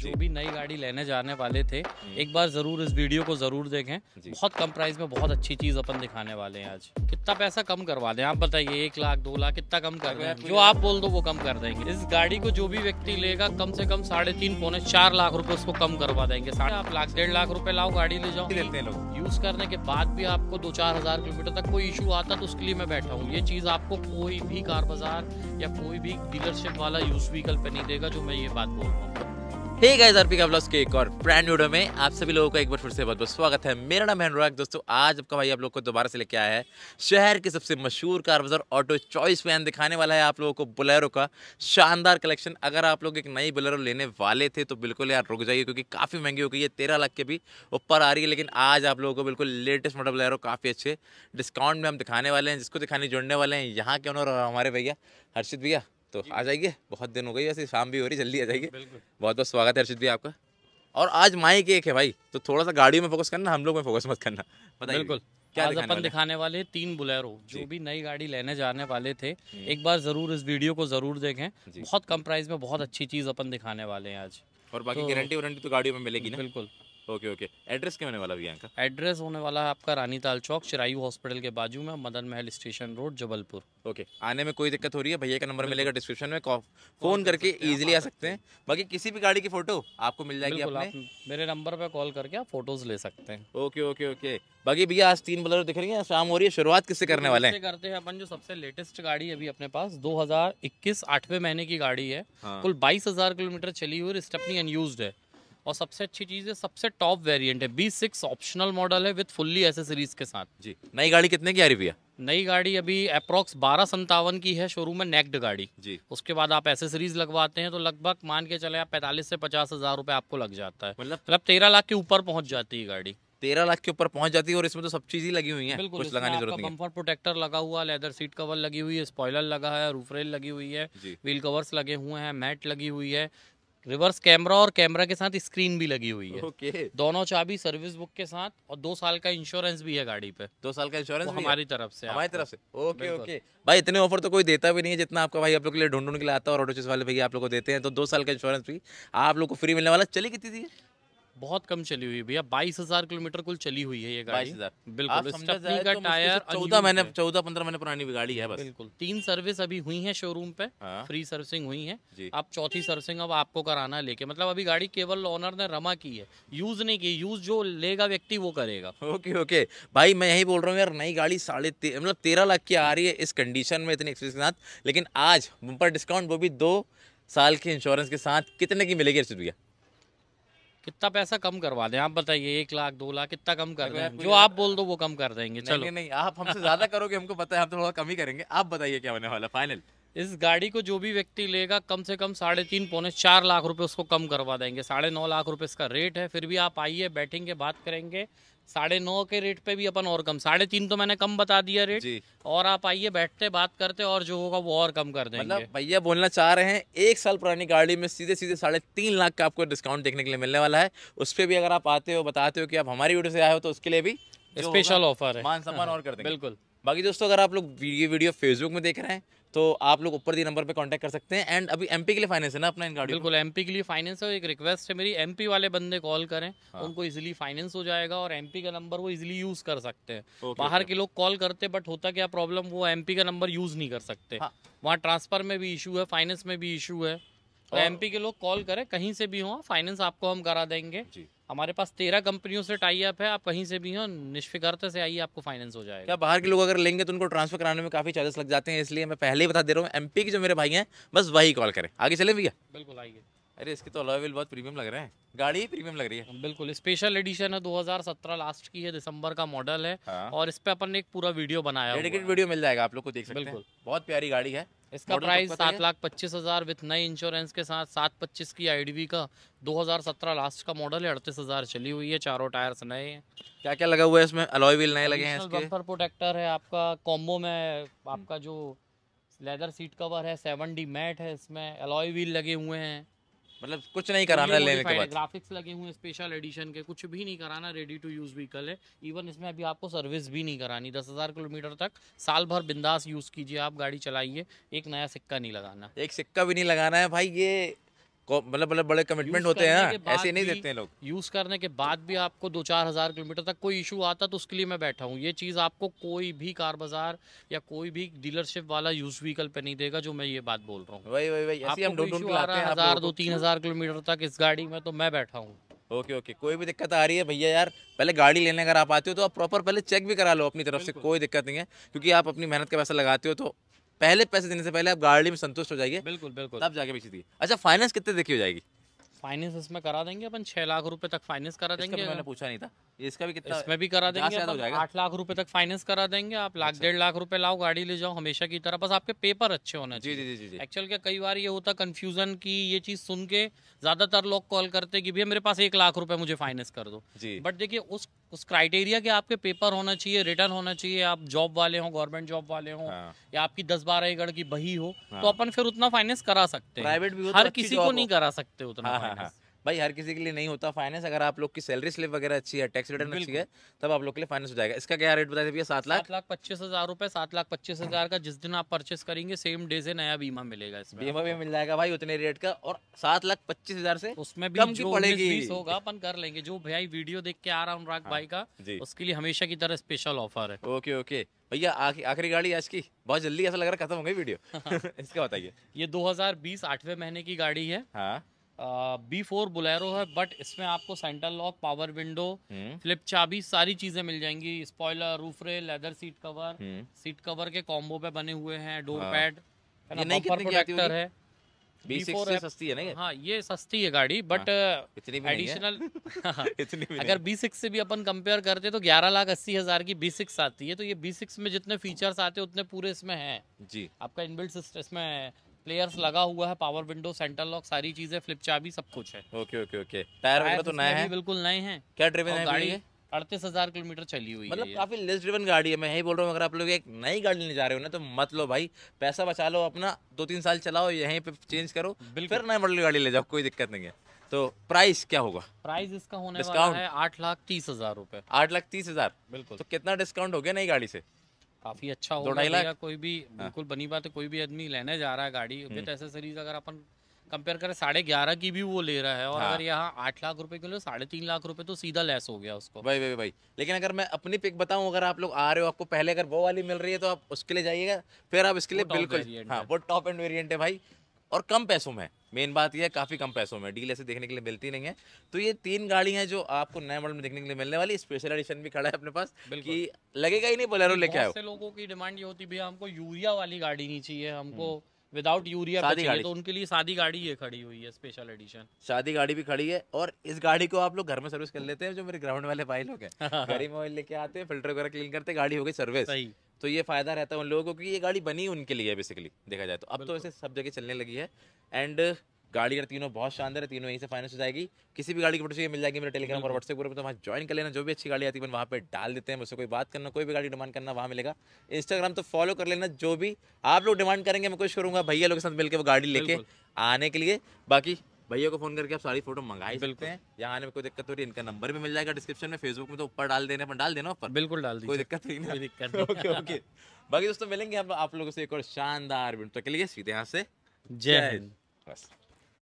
जो भी नई गाड़ी लेने जाने वाले थे हम्म। एक बार ज़रूर इस वीडियो को ज़रूर देखें बहुत कम प्राइस में बहुत अच्छी चीज़ अपन दिखाने वाले हैं आज कितना पैसा कम करवा दें आप बताइए एक लाख दो लाख कितना कम कर जो आप बोल दो वो कम कर देंगे इस गाड़ी को जो भी व्यक्ति लेगा कम से कम साढ़े तीन पौने चार लाख रूपए उसको कम करवा देंगे साढ़े आप लाख डेढ़ लाख रूपए लाओ गाड़ी ले जाओ लेते हैं लोग यूज करने के बाद भी आपको दो चार हजार किलोमीटर तक कोई इशू आता तो उसके लिए मैं बैठा हूँ ये चीज आपको कोई भी कार बाजार या कोई भी डीलरशिप वाला यूज व्हीकल पे नहीं देगा जो मैं ये बात बोल रहा हूँ हे गाइस आरपी ब्लॉग्स के एक और ब्रांड वीडियो में आप सभी लोगों का एक बार फिर से बहुत बहुत स्वागत है मेरा नाम है अनुराग दोस्तों आज आपका भाई आप लोग को दोबारा से लेके आया है शहर के सबसे मशहूर कार बाजार ऑटो चॉइस वैन दिखाने वाला है आप लोगों को बुलेरो का शानदार कलेक्शन अगर आप लोग एक नई बुलेरो लेने वाले थे तो बिल्कुल यार रुक जाइए क्योंकि काफ़ी महंगी हो गई है तेरह लाख के भी ऊपर आ रही है लेकिन आज आप लोगों को बिल्कुल लेटेस्ट मॉडल बुलेरो काफ़ी अच्छे डिस्काउंट में हम दिखाने वाले हैं जिसको दिखाने जुड़ने वाले हैं यहाँ के ऑनर हमारे भैया हर्षित भैया तो आ जाइए बहुत दिन हो गई ऐसे शाम भी हो रही जल्दी आ जाइए बहुत बहुत स्वागत है अर्षित भी आपका और आज माइक एक है भाई तो थोड़ा सा गाड़ियों में फोकस करना हम लोग में फोकस मत करना बताइए बिल्कुल क्या आज अपन दिखाने वाले तीन बुलेरो जो भी नई गाड़ी लेने जाने वाले थे एक बार जरूर इस वीडियो को जरूर देखें बहुत कम प्राइस में बहुत अच्छी चीज अपन दिखाने वाले हैं आज और बाकी गारंटी तो वारंटी तो गाड़ियों में मिलेगी ना बिल्कुल ओके ओके एड्रेस क्या होने वाला भैया का एड्रेस होने वाला है आपका रानीताल चौक चिरायू हॉस्पिटल के बाजू में मदन महल स्टेशन रोड जबलपुर ओके आने में कोई दिक्कत हो रही है भैया का नंबर मिलेगा डिस्क्रिप्शन में फोन करके इजीली आ सकते हैं बाकी किसी भी गाड़ी की फोटो आपको मिल जाएगी अपने मेरे नंबर पर कॉल करके आप फोटोज ले सकते हैं ओके ओके ओके बाकी भैया आज तीन बलर दिख रही है शाम हो रही है शुरुआत किससे करने वाले हैं करते हैं अपन जो सबसे लेटेस्ट गाड़ी अभी अपने पास 2021 आठवें महीने की गाड़ी है हाँ। कुल 22,000 किलोमीटर चली हुई और स्टेपनी अनयूज्ड है और सबसे अच्छी चीज़ है सबसे टॉप वेरिएंट है बी सिक्स ऑप्शनल मॉडल है विथ फुल्ली एसेसरीज के साथ जी नई गाड़ी कितने की आ रही भैया नई गाड़ी अभी अप्रोक्स बारह संतावन की है शोरूम में नेक्ड गाड़ी जी उसके बाद आप एसेसरीज लगवाते हैं तो लगभग मान के चले आप पैंतालीस से पचास हज़ार रुपए आपको लग जाता है मतलब मतलब तेरह लाख के ऊपर पहुंच जाती है गाड़ी तेरह लाख के ऊपर पहुंच जाती है और इसमें तो सब चीज़ ही लगी हुई है कुछ लगाने जरूरत नहीं प्रोटेक्टर लगा हुआ लेदर सीट कवर लगी हुई है स्पॉयलर लगा है रूफरेल लगी हुई है व्हील कवर्स लगे हुए हैं मैट लगी हुई है रिवर्स कैमरा और कैमरा के साथ स्क्रीन भी लगी हुई है ओके okay. दोनों चाबी सर्विस बुक के साथ और दो साल का इंश्योरेंस भी है गाड़ी पे दो साल का इंश्योरेंस हमारी तरफ से हमारी तरफ से ओके ओके भाई इतने ऑफर तो कोई देता भी नहीं है जितना आपका भाई आप लोग के लिए ढूंढ ढूंढ के लिए आता है और ऑटोचिस वाले भैया आप लोग को देते हैं तो दो साल का इंश्योरेंस भी आप लोग को फ्री मिलने वाला चली कितनी थी बहुत कम चली हुई भैया बाईस हजार किलोमीटर कुल चली हुई है ये गाड़ी बिल्कुल तो चौदह महीने चौदह पंद्रह महीने पुरानी गाड़ी है बिल्कुल तीन सर्विस अभी हुई है शोरूम पे फ्री हाँ। सर्विसिंग हुई है अब चौथी सर्विसिंग अब आपको कराना है लेके मतलब अभी गाड़ी केवल ओनर ने रमा की है यूज नहीं की यूज जो लेगा व्यक्ति वो करेगा ओके ओके भाई मैं यही बोल रहा हूँ यार नई गाड़ी साढ़े मतलब तेरह लाख की आ रही है इस कंडीशन में इतनी एक्सपीरियंस के साथ लेकिन आज बम्पर डिस्काउंट वो भी दो साल के इंश्योरेंस के साथ कितने की मिलेगी अर्चित भैया कितना पैसा कम करवा दें आप बताइए एक लाख दो लाख कितना कम कर दें जो आप बोल दो वो कम कर देंगे चलो नहीं, नहीं आप हमसे ज्यादा करोगे हमको पता है हम तो थोड़ा कम ही करेंगे आप बताइए क्या होने वाला फाइनल इस गाड़ी को जो भी व्यक्ति लेगा कम से कम साढ़े तीन पौने चार लाख रुपए उसको कम करवा देंगे साढ़े नौ लाख रुपए इसका रेट है फिर भी आप आइए बैठेंगे बात करेंगे साढ़े नौ के रेट पे भी अपन और कम साढ़े तीन तो मैंने कम बता दिया रेट और आप आइए बैठते बात करते और जो होगा वो और कम कर देंगे मतलब भैया बोलना चाह रहे हैं एक साल पुरानी गाड़ी में सीधे सीधे साढ़े तीन लाख का आपको डिस्काउंट देखने के लिए मिलने वाला है उस पर भी अगर आप आते हो बताते हो कि आप हमारी वीडियो से आए हो तो उसके लिए भी स्पेशल ऑफर है मान सम्मान और कर बिल्कुल बाकी दोस्तों अगर आप लोग ये वीडियो फेसबुक में देख रहे हैं तो आप लोग ऊपर दिए नंबर पे कांटेक्ट कर सकते हैं एंड अभी एमपी के लिए फाइनेंस है ना अपना इन गाड़ी बिल्कुल एमपी के लिए फाइनेंस है एक रिक्वेस्ट है मेरी एमपी वाले बंदे कॉल करें हाँ। उनको इजीली फाइनेंस हो जाएगा और एमपी का नंबर वो इजीली यूज कर सकते हैं बाहर के लोग कॉल करते बट होता क्या प्रॉब्लम वो एम का नंबर यूज नहीं कर सकते हाँ। वहाँ ट्रांसफर में भी इशू है फाइनेंस में भी इशू है तो एम के लोग कॉल करें कहीं से भी हो फाइनेंस आपको हम करा देंगे हमारे पास तेरह कंपनियों से टाई अप है आप कहीं से भी हो निष्फिकरता से आइए आपको फाइनेंस हो जाएगा क्या बाहर के लोग अगर लेंगे तो उनको ट्रांसफर कराने में काफ़ी चार्जेस लग जाते हैं इसलिए मैं पहले ही बता दे रहा हूँ एमपी के जो मेरे भाई हैं बस वही कॉल करें आगे चले भैया बिल्कुल आइए अरे इसके तो अलावेल बहुत प्रीमियम लग रहे हैं गाड़ी ही प्रीमियम लग रही है बिल्कुल स्पेशल एडिशन है 2017 लास्ट की है दिसंबर का मॉडल है हाँ। और इस पे अपन ने एक पूरा वीडियो बनाया डेडिकेटेड वीडियो मिल जाएगा आप लोग को देख सकते हैं बहुत प्यारी गाड़ी है इसका तो प्राइस सात लाख पच्चीस हजार विथ नई इंश्योरेंस के साथ सात पच्चीस की आईडीवी का 2017 लास्ट का मॉडल है अड़तीस हजार चली हुई है चारों टायर्स नए हैं क्या क्या लगा हुआ है इसमें अलॉय व्हील नए लगे हैं इसके बम्पर प्रोटेक्टर है आपका कॉम्बो में आपका जो लेदर सीट कवर है सेवन डी मैट है इसमें अलॉय व्हील लगे हुए हैं मतलब कुछ नहीं कराना लेने के बाद ग्राफिक्स लगे हुए स्पेशल एडिशन के कुछ भी नहीं कराना रेडी टू यूज़ व्हीकल है इवन इसमें अभी आपको सर्विस भी नहीं करानी दस हज़ार किलोमीटर तक साल भर बिंदास यूज़ कीजिए आप गाड़ी चलाइए एक नया सिक्का नहीं लगाना एक सिक्का भी नहीं लगाना है भाई ये मतलब मतलब बड़े कमिटमेंट होते हैं हाँ। ऐसे नहीं देखते हैं लोग यूज करने के बाद भी आपको दो चार हजार किलोमीटर तक कोई इशू आता तो उसके लिए मैं बैठा हूँ ये चीज आपको कोई भी कार बाजार या कोई भी डीलरशिप वाला यूज व्हीकल पे नहीं देगा जो मैं ये बात बोल रहा हूँ हजार दो तीन हजार किलोमीटर तक इस गाड़ी में तो मैं बैठा हूँ ओके ओके कोई भी दिक्कत आ रही है भैया यार पहले गाड़ी लेने अगर आप आते हो तो आप प्रॉपर पहले चेक भी करा लो अपनी तरफ से कोई दिक्कत नहीं है क्योंकि आप अपनी मेहनत का पैसा लगाते हो तो पहले पैसे देने से पहले आप गाड़ी में संतुष्ट हो जाइए बिल्कुल बिल्कुल तब जाके बेची दी अच्छा फाइनेंस कितने देखी हो जाएगी फाइनेंस इसमें करा देंगे अपन छह लाख रुपए तक फाइनेंस करा देंगे मैंने पूछा नहीं था इसका भी कितना इसमें भी करा देंगे हो जाएगा आठ लाख रुपए तक फाइनेंस करा देंगे आप लाख अच्छा। डेढ़ लाख रुपए लाओ गाड़ी ले जाओ हमेशा की तरह बस आपके पेपर अच्छे होने जी जी जी जी एक्चुअल क्या कई बार ये होता कंफ्यूजन की ये चीज सुन के ज्यादातर लोग कॉल करते कि भैया मेरे पास एक लाख रुपए मुझे फाइनेंस कर दो बट देखिए उस उस क्राइटेरिया के आपके पेपर होना चाहिए रिटर्न होना चाहिए आप जॉब वाले हो गवर्नमेंट जॉब वाले हो हाँ। या आपकी दस बारह एकड़ की बही हो तो हाँ। अपन फिर उतना फाइनेंस करा सकते हैं प्राइवेट भी तो हर किसी को नहीं करा सकते उतना हाँ, भाई हर किसी के लिए नहीं होता फाइनेंस अगर आप लोग की सैलरी स्लिप वगैरह अच्छी है टैक्स रिटर्न अच्छी है तब आप लोग के लिए फाइनेंस हो जाएगा इसका क्या रेट बताया भैया सात लाख लाख पच्चीस हजार रुपए सात लाख पच्चीस हजार का जिस दिन आप परचेस करेंगे सेम डे से नया बीमा मिलेगा इसमें बीमा भी मिल जाएगा भाई उतने रेट का और सात लाख पच्चीस हजार से उसमें भी कम की पड़ेगी होगा अपन कर लेंगे जो भाई वीडियो देख के आ रहा हूँ अनुराग हाँ, भाई का उसके लिए हमेशा की तरह स्पेशल ऑफर है ओके ओके भैया आखिरी गाड़ी आज की बहुत जल्दी ऐसा लग रहा है खत्म हो गई वीडियो हाँ। इसका बताइए ये दो हजार बीस आठवें महीने की गाड़ी है हाँ बी फोर बुलेरो है बट इसमें आपको centre lock power window flip चाबी सारी चीजें मिल जाएंगी spoiler roof rail leather seat cover seat cover के कॉम्बो पे बने हुए हैं डोर पैड प्रोटेक्टर है B6 से सस्ती है ना हाँ ये सस्ती है गाड़ी बट हाँ। इतनी एडिशनल हाँ। अगर बी सिक्स से भी अपन कंपेयर करते तो ग्यारह लाख अस्सी हजार की बी सिक्स आती है तो ये बी सिक्स में जितने फीचर्स आते हैं उतने पूरे इसमें हैं जी आपका इनबिल्ट सिस्टम इसमें प्लेयर्स लगा हुआ है पावर विंडो सेंटर लॉक सारी चीजें फ्लिप चाबी सब कुछ है ओके ओके ओके टायर वगैरह तो नए हैं बिल्कुल नए हैं क्या ड्रिवन है गाड़ी अड़तीस हजार किलोमीटर चली हुई मतलब काफी लेस ड्रिवन गाड़ी है मैं यही बोल रहा हूँ अगर आप लोग एक नई गाड़ी लेने जा रहे हो ना तो मत लो भाई पैसा बचा लो अपना दो तीन साल चलाओ यहीं पे चेंज करो फिर नए मॉडल गाड़ी ले जाओ कोई दिक्कत नहीं है तो प्राइस क्या होगा प्राइस इसका होने वाला है आठ लाख तीस हजार रूपए आठ लाख तीस हजार बिल्कुल तो कितना डिस्काउंट हो गया नई गाड़ी से काफी अच्छा हो रहा है कोई भी हाँ। बिल्कुल बनी बात है कोई भी आदमी लेने जा रहा है गाड़ी हम्म। विद एसेसरीज अगर अपन कंपेयर करें साढ़े ग्यारह की भी वो ले रहा है और हाँ। अगर यहाँ आठ लाख रुपए के लिए साढ़े तीन लाख रुपए तो सीधा लेस हो गया उसको भाई भाई भाई लेकिन अगर मैं अपनी पिक बताऊं अगर आप लोग आ रहे हो आपको पहले अगर वो वाली मिल रही है तो आप उसके लिए जाइएगा फिर आप इसके लिए बिल्कुल हाँ वो टॉप एंड वेरियंट है भाई और कम पैसों में मेन बात यह है काफ़ी कम पैसों में डील ऐसे देखने के लिए मिलती नहीं है तो ये तीन गाड़ी हैं जो आपको नए मॉडल में देखने के लिए मिलने वाली स्पेशल एडिशन भी खड़ा है अपने पास कि लगेगा ही नहीं बोलेरो लेके आए लोगों की डिमांड ये होती भैया हमको यूरिया वाली गाड़ी नहीं चाहिए हमको विदाउट हम्म। यूरिया शादी तो गाड़ी तो उनके लिए शादी गाड़ी ये खड़ी हुई है स्पेशल एडिशन शादी गाड़ी भी खड़ी है और इस गाड़ी को आप लोग घर में सर्विस कर लेते हैं जो मेरे ग्राउंड वाले भाई लोग हैं गाड़ी मोबाइल लेके आते हैं फिल्टर वगैरह क्लीन करते गाड़ी हो गई सर्विस तो ये फ़ायदा रहता है उन लोगों को क्योंकि ये गाड़ी बनी उनके लिए बेसिकली देखा जाए तो अब तो वैसे सब जगह चलने लगी है एंड गाड़ी अगर तीनों बहुत शानदार है तीनों यहीं से फाइनेंस हो जाएगी किसी भी गाड़ी की फोटो मिल जाएगी मेरे टेलीग्राम और व्हाट्सएप ग्रुप में तो वहाँ ज्वाइन कर लेना जो भी अच्छी गाड़ी आती है वहाँ पर डाल देते हैं मुझसे कोई बात करना कोई भी गाड़ी डिमांड करना वहाँ मिलेगा इंस्टाग्राम तो फॉलो कर लेना जो भी आप लोग डिमांड करेंगे मैं कोशिश करूँगा भैया लोग के साथ मिलकर वो गाड़ी लेके आने के लिए बाकी भैया को फोन करके आप सारी फोटो मंगाई सकते हैं यहाँ आने में कोई दिक्कत हो रही है इनका नंबर भी मिल जाएगा डिस्क्रिप्शन में फेसबुक में तो ऊपर डाल देने पर डाल देना ऊपर बिल्कुल डाल कोई दिक्कत नहीं कोई दिक्कत ओके ओके बाकी दोस्तों मिलेंगे हम आप लोगों से एक और शानदार तो के लिए सीधे यहाँ से जय हिंद बस